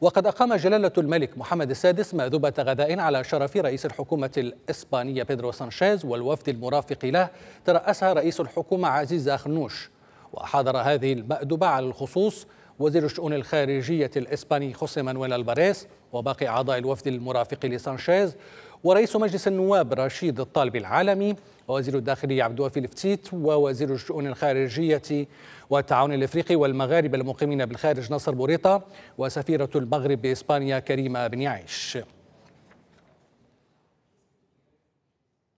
وقد أقام جلالة الملك محمد السادس مأذوبة غداء على شرف رئيس الحكومة الإسبانية بيدرو سانشيز والوفد المرافق له ترأسها رئيس الحكومة عزيز أخنوش وحضر هذه المأذوبة على الخصوص وزير الشؤون الخارجية الإسباني خوسيه مانويل الباريس وباقي أعضاء الوفد المرافق لسانشيز ورئيس مجلس النواب رشيد الطالب العالمي ووزير الداخلية عبد الوفي الفتيت ووزير الشؤون الخارجية والتعاون الإفريقي والمغاربة المقيمين بالخارج نصر بوريطة وسفيرة المغرب بإسبانيا كريمة بن يعيش